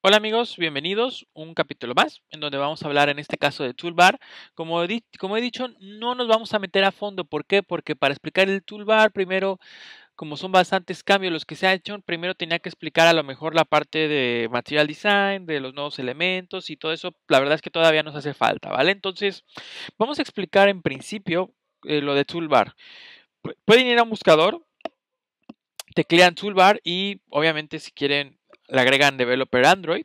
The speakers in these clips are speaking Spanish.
Hola amigos, bienvenidos. Un capítulo más en donde vamos a hablar en este caso de toolbar. Como he, como he dicho, no nos vamos a meter a fondo. ¿Por qué? Porque para explicar el toolbar, primero, como son bastantes cambios los que se han hecho, primero tenía que explicar a lo mejor la parte de material design, de los nuevos elementos y todo eso. La verdad es que todavía nos hace falta, ¿vale? Entonces, vamos a explicar en principio eh, lo de toolbar. Pueden ir a un buscador, teclean toolbar y obviamente si quieren le agregan developer Android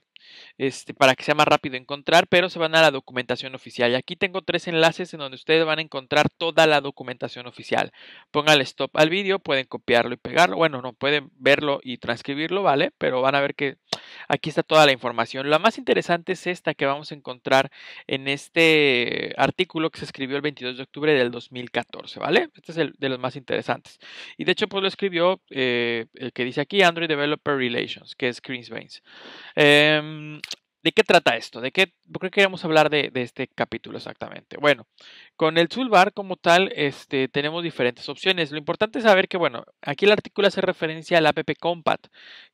este, para que sea más rápido encontrar, pero se van a la documentación oficial. Y aquí tengo tres enlaces en donde ustedes van a encontrar toda la documentación oficial. Pongan el stop al vídeo, pueden copiarlo y pegarlo. Bueno, no, pueden verlo y transcribirlo, ¿vale? Pero van a ver que aquí está toda la información. La más interesante es esta que vamos a encontrar en este artículo que se escribió el 22 de octubre del 2014, ¿vale? Este es el de los más interesantes. Y de hecho, pues lo escribió eh, el que dice aquí Android Developer Relations, que es Chris ¿De qué trata esto? ¿De qué, por qué queremos hablar de, este capítulo exactamente? Bueno, con el toolbar como tal este, tenemos diferentes opciones. Lo importante es saber que, bueno, aquí el artículo hace referencia al app Compat,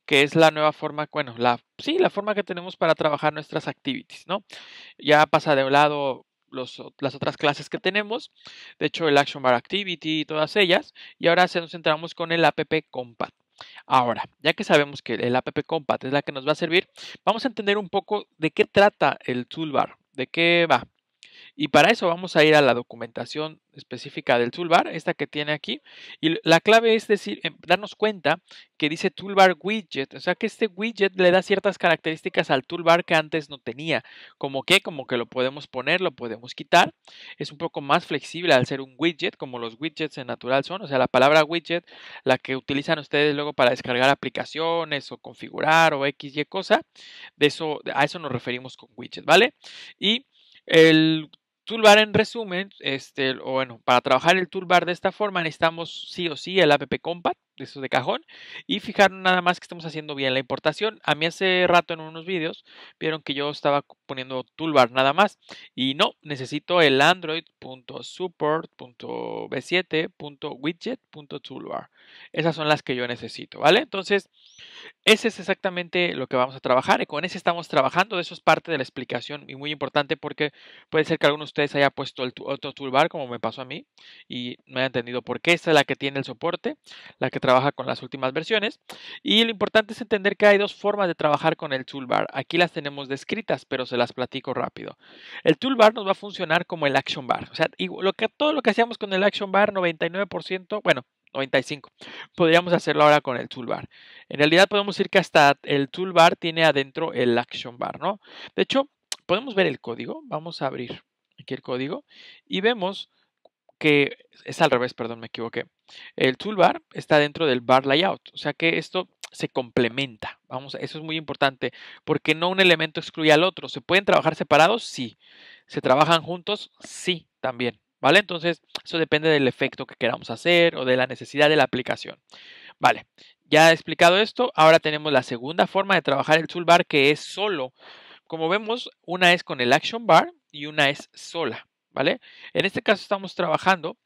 que es la nueva forma, bueno, la, sí, la forma que tenemos para trabajar nuestras activities, ¿no? Ya pasa de un lado las otras clases que tenemos, de hecho el Action Bar Activity y todas ellas, y ahora se nos centramos con el app Compat. Ahora, ya que sabemos que el app Compact es la que nos va a servir, vamos a entender un poco de qué trata el toolbar, de qué va. Y para eso vamos a ir a la documentación específica del toolbar, esta que tiene aquí. Y la clave es decir, em, darnos cuenta que dice toolbar widget. O sea que este widget le da ciertas características al toolbar que antes no tenía. Como que, como que lo podemos poner, lo podemos quitar. Es un poco más flexible al ser un widget, como los widgets en natural son. O sea, la palabra widget, la que utilizan ustedes luego para descargar aplicaciones o configurar o X, Y e cosa. De eso, a eso nos referimos con widget, ¿vale? Y el toolbar en resumen, este, o bueno, para trabajar el toolbar de esta forma necesitamos sí o sí el app compact de cajón. Y fijar nada más que estamos haciendo bien la importación. A mí hace rato en unos vídeos vieron que yo estaba poniendo toolbar nada más. Y no, necesito el android.support.b7.widget.toolbar. Esas son las que yo necesito, ¿vale? Entonces, ese es exactamente lo que vamos a trabajar. Y con ese estamos trabajando. eso es parte de la explicación y muy importante porque puede ser que alguno de ustedes haya puesto el otro toolbar como me pasó a mí y no haya entendido por qué. Esta es la que tiene el soporte, la que trabaja con las últimas versiones. Y lo importante es entender que hay dos formas de trabajar con el toolbar. Aquí las tenemos descritas, pero se las platico rápido. El toolbar nos va a funcionar como el action bar. O sea, lo que, todo lo que hacíamos con el action bar, 99%, bueno, 95. Podríamos hacerlo ahora con el toolbar. En realidad podemos decir que hasta el toolbar tiene adentro el action bar, ¿no? De hecho, podemos ver el código. Vamos a abrir aquí el código y vemos que es al revés, perdón, me equivoqué. El toolbar está dentro del bar layout, o sea que esto se complementa. Vamos, eso es muy importante, porque no un elemento excluye al otro. ¿Se pueden trabajar separados? Sí. ¿Se trabajan juntos? Sí, también. ¿Vale? Entonces, eso depende del efecto que queramos hacer o de la necesidad de la aplicación. Vale, ya he explicado esto. Ahora tenemos la segunda forma de trabajar el toolbar que es solo. Como vemos, una es con el action bar y una es sola. ¿vale? En este caso estamos trabajando,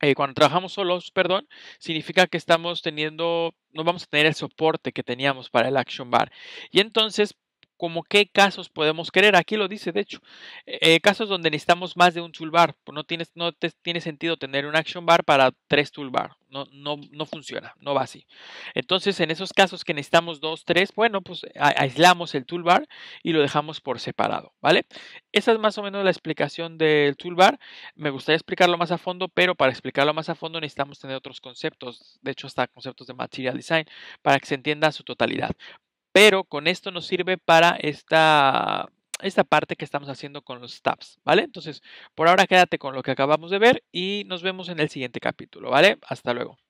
eh, cuando trabajamos solos, perdón, significa que estamos teniendo, no vamos a tener el soporte que teníamos para el action bar. Y entonces como qué casos podemos querer. Aquí lo dice, de hecho, eh, casos donde necesitamos más de un toolbar. Pues, no, tienes, no tiene sentido tener un action bar para tres toolbar. No, no, no funciona, no va así. Entonces, en esos casos que necesitamos dos, tres, bueno, pues aislamos el toolbar y lo dejamos por separado, ¿vale? Esa es más o menos la explicación del toolbar. Me gustaría explicarlo más a fondo, pero para explicarlo más a fondo necesitamos tener otros conceptos, de hecho hasta conceptos de material design, para que se entienda su totalidad pero con esto nos sirve para esta, esta parte que estamos haciendo con los tabs, ¿vale? Entonces, por ahora quédate con lo que acabamos de ver y nos vemos en el siguiente capítulo, ¿vale? Hasta luego.